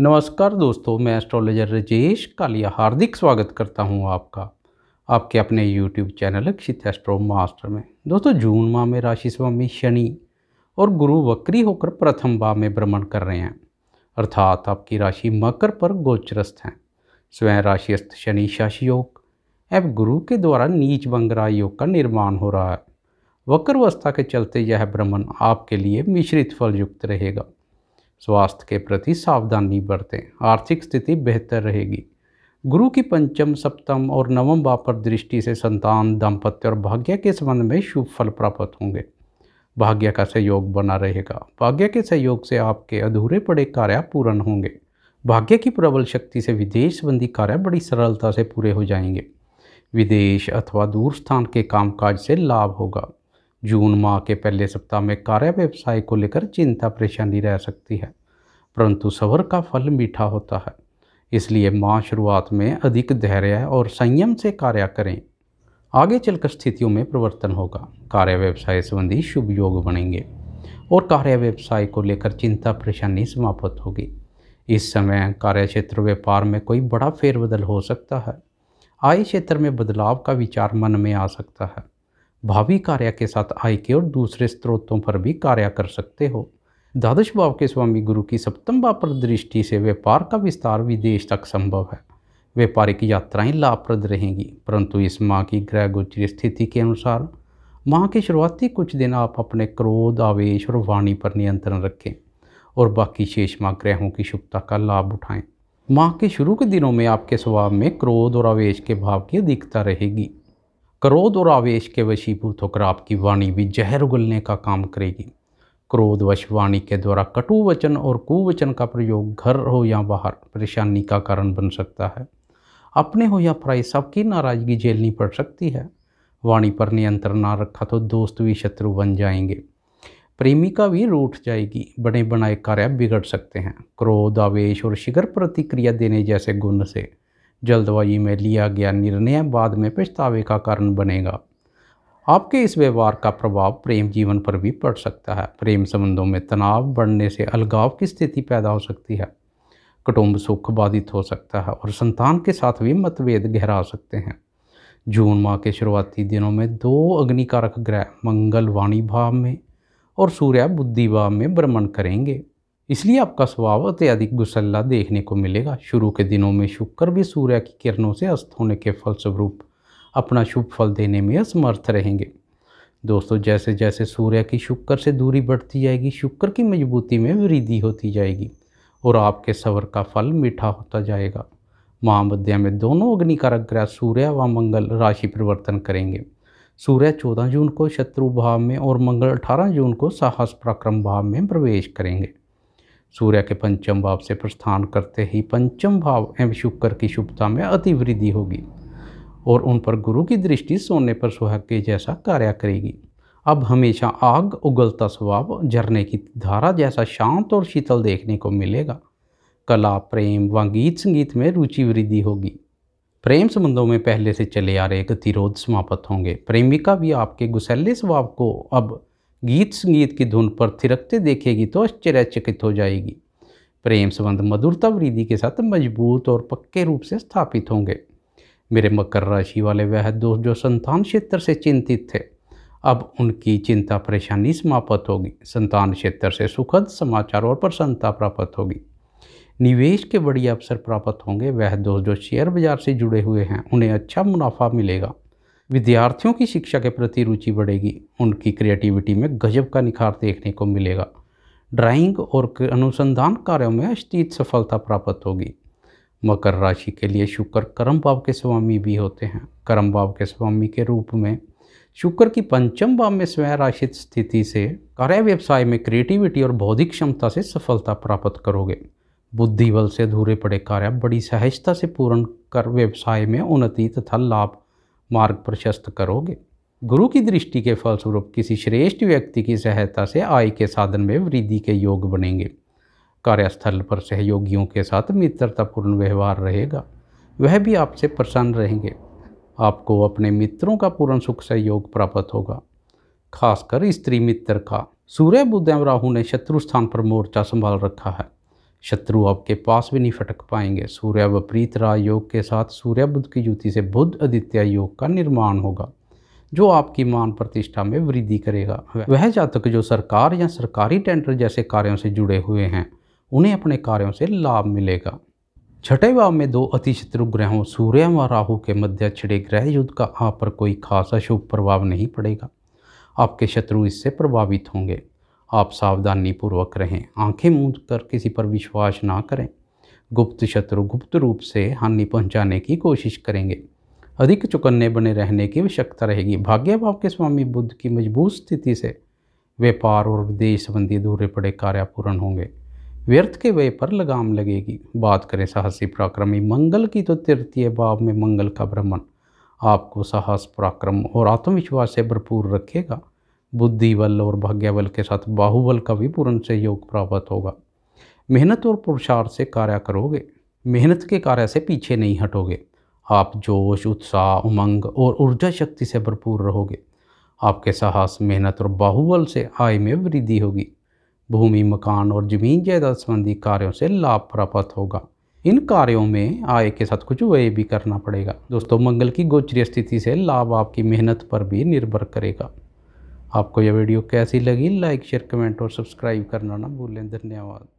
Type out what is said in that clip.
नमस्कार दोस्तों मैं एस्ट्रोलॉजर राजेश कालिया हार्दिक स्वागत करता हूं आपका आपके अपने YouTube channel Akshit astro master में दोस्तों जून माह में राशि स्वामी शनि और गुरु वक्री होकर प्रथम भाव में भ्रमण कर रहे हैं अर्थात आपकी राशि मकर पर गोचरस्थ हैं स्वयं राशिस्थ शनि शासी योग एवं गुरु के द्वारा नीच बंगरा योग का निर्माण हो रहा है वक्रवस्था के चलते यह भ्रमण आपके लिए मिश्रित फल युक्त रहेगा स्वास्थ्य के प्रति सावधानी बरतें आर्थिक स्थिति बेहतर रहेगी गुरु की पंचम सप्तम और नवम भाव पर दृष्टि से संतान दाम्पत्य और भाग्य के संबंध में शुभ फल प्राप्त होंगे भाग्य का सहयोग बना रहेगा भाग्य के सहयोग से आपके अधूरे पड़े कार्य पूर्ण होंगे भाग्य की प्रबल शक्ति से विदेश संबंधी कार्य बड़ी सरलता से पूरे हो जाएंगे विदेश अथवा दूर स्थान के कामकाज से लाभ होगा जून माह के पहले सप्ताह में कार्य व्यवसाय को लेकर चिंता परेशानी रह सकती है परंतु सवर का फल मीठा होता है इसलिए माह शुरुआत में अधिक धैर्य और संयम से कार्य करें आगे चलकर स्थितियों में परिवर्तन होगा कार्य व्यवसाय संबंधी शुभ योग बनेंगे और कार्य व्यवसाय को लेकर चिंता परेशानी समाप्त होगी इस समय कार्य क्षेत्र व्यापार में कोई बड़ा फेरबदल हो सकता है आय क्षेत्र में बदलाव का विचार मन में आ सकता है भावी कार्य के साथ आय के और दूसरे स्रोतों पर भी कार्य कर सकते हो द्वादश भाव के स्वामी गुरु की सप्तम भाव पर दृष्टि से व्यापार का विस्तार विदेश तक संभव है व्यापारिक यात्राएं लाभप्रद रहेंगी परंतु इस माह की ग्रह गोचर स्थिति के अनुसार माह के शुरुआती कुछ दिन आप अपने क्रोध आवेश और वाणी पर नियंत्रण रखें और बाकी शेष माह ग्रहों की शुभता का लाभ उठाएं माह के शुरू के दिनों में आपके स्वभाव में क्रोध और आवेश के भाव की अधिकता रहेगी क्रोध और आवेश के वशीभूत होकर आपकी वाणी भी जहर उगलने का काम करेगी क्रोधवश वाणी के द्वारा कटु वचन और कुवचन का प्रयोग घर हो या बाहर परेशानी का कारण बन सकता है अपने हो या पढ़ाई सबकी नाराज़गी झेलनी पड़ सकती है वाणी पर नियंत्रण ना रखा तो दोस्त भी शत्रु बन जाएंगे प्रेमिका भी रूठ जाएगी बने बनाए कार्य बिगड़ सकते हैं क्रोध आवेश और शीघ्र प्रतिक्रिया देने जैसे गुण से जल्दबाजी में लिया गया निर्णय बाद में पछतावे का कारण बनेगा आपके इस व्यवहार का प्रभाव प्रेम जीवन पर भी पड़ सकता है प्रेम संबंधों में तनाव बढ़ने से अलगाव की स्थिति पैदा हो सकती है कुटुंब सुख बाधित हो सकता है और संतान के साथ भी मतभेद गहरा सकते हैं जून माह के शुरुआती दिनों में दो अग्निकारक ग्रह मंगल वाणी भाव में और सूर्य बुद्धि भाव में भ्रमण करेंगे इसलिए आपका स्वभाव अत्यधिक गुसल्ला देखने को मिलेगा शुरू के दिनों में शुक्र भी सूर्य की किरणों से अस्त होने के फलस्वरूप अपना शुभ फल देने में असमर्थ रहेंगे दोस्तों जैसे जैसे सूर्य की शुक्र से दूरी बढ़ती जाएगी शुक्र की मजबूती में वृद्धि होती जाएगी और आपके सवर का फल मीठा होता जाएगा महामध्या में दोनों अग्निकारक ग्रह सूर्य व मंगल राशि परिवर्तन करेंगे सूर्य 14 जून को शत्रु भाव में और मंगल 18 जून को साहस पराक्रम भाव में प्रवेश करेंगे सूर्य के पंचम भाव से प्रस्थान करते ही पंचम भाव एवं शुक्र की शुभता में अति वृद्धि होगी और उन पर गुरु की दृष्टि सोने पर सुहाग के जैसा कार्य करेगी अब हमेशा आग उगलता स्वभाव झरने की धारा जैसा शांत और शीतल देखने को मिलेगा कला प्रेम व गीत संगीत में रुचि वृद्धि होगी प्रेम संबंधों में पहले से चले आ रहे गतिरोध समाप्त होंगे प्रेमिका भी आपके गुसैले स्वभाव को अब गीत संगीत की धुन पर थिरकते देखेगी तो आश्चर्यचकित हो जाएगी प्रेम संबंध मधुरता वृद्धि के साथ मजबूत और पक्के रूप से स्थापित होंगे मेरे मकर राशि वाले वह दोस्त जो संतान क्षेत्र से चिंतित थे अब उनकी चिंता परेशानी समाप्त होगी संतान क्षेत्र से सुखद समाचार और प्रसन्नता प्राप्त होगी निवेश के बड़े अवसर प्राप्त होंगे वह दोस्त जो शेयर बाजार से जुड़े हुए हैं उन्हें अच्छा मुनाफा मिलेगा विद्यार्थियों की शिक्षा के प्रति रुचि बढ़ेगी उनकी क्रिएटिविटी में गजब का निखार देखने को मिलेगा ड्राइंग और अनुसंधान कार्यों में अतीत सफलता प्राप्त होगी मकर राशि के लिए शुक्र करम भाव के स्वामी भी होते हैं करम भाव के स्वामी के रूप में शुक्र की पंचम भाव में स्वयं राशित स्थिति से कार्य व्यवसाय में क्रिएटिविटी और बौद्धिक क्षमता से सफलता प्राप्त करोगे बुद्धि बल से अधूरे पड़े कार्य बड़ी सहजता से पूर्ण कर व्यवसाय में उन्नति तथा लाभ मार्ग प्रशस्त करोगे गुरु की दृष्टि के फलस्वरूप किसी श्रेष्ठ व्यक्ति की सहायता से आय के साधन में वृद्धि के योग बनेंगे कार्यस्थल पर सहयोगियों के साथ मित्रतापूर्ण व्यवहार रहेगा वह भी आपसे प्रसन्न रहेंगे आपको अपने मित्रों का पूर्ण सुख सहयोग प्राप्त होगा खासकर स्त्री मित्र का सूर्य बुद्ध एवं राहु ने शत्रु स्थान पर मोर्चा संभाल रखा है शत्रु आपके पास भी नहीं फटक पाएंगे सूर्य विपरीत राय योग के साथ सूर्य बुद्ध की युति से बुद्ध आदित्य योग का निर्माण होगा जो आपकी मान प्रतिष्ठा में वृद्धि करेगा वह जातक जो सरकार या सरकारी टेंडर जैसे कार्यों से जुड़े हुए हैं उन्हें अपने कार्यों से लाभ मिलेगा छठे भाव में दो अति शत्रु ग्रहों सूर्य व राहु के मध्य छिड़े ग्रह युद्ध का आप पर कोई खास अशुभ प्रभाव नहीं पड़ेगा आपके शत्रु इससे प्रभावित होंगे आप सावधानीपूर्वक रहें आंखें मूंद कर किसी पर विश्वास ना करें गुप्त शत्रु गुप्त रूप से हानि पहुंचाने की कोशिश करेंगे अधिक चुकन्ने बने रहने की आवश्यकता रहेगी भाव के स्वामी बुद्ध की मजबूत स्थिति से व्यापार और विदेश संबंधी दूरे पड़े कार्य पूर्ण होंगे व्यर्थ के व्यय पर लगाम लगेगी बात करें साहसी पराक्रमी मंगल की तो तृतीय भाव में मंगल का भ्रमण आपको साहस पराक्रम और आत्मविश्वास से भरपूर रखेगा बुद्धि बल और भाग्य बल के साथ बाहुबल का भी पूर्ण सहयोग प्राप्त होगा मेहनत और पुरुषार्थ से कार्य करोगे मेहनत के कार्य से पीछे नहीं हटोगे आप जोश उत्साह उमंग और ऊर्जा शक्ति से भरपूर रहोगे आपके साहस मेहनत और बाहुबल से आय में वृद्धि होगी भूमि मकान और जमीन जायदाद संबंधी कार्यों से लाभ प्राप्त होगा इन कार्यों में आय के साथ कुछ व्यय भी करना पड़ेगा दोस्तों मंगल की गोचरीय स्थिति से लाभ आपकी मेहनत पर भी निर्भर करेगा आपको यह वीडियो कैसी लगी लाइक शेयर कमेंट और सब्सक्राइब करना ना भूलें धन्यवाद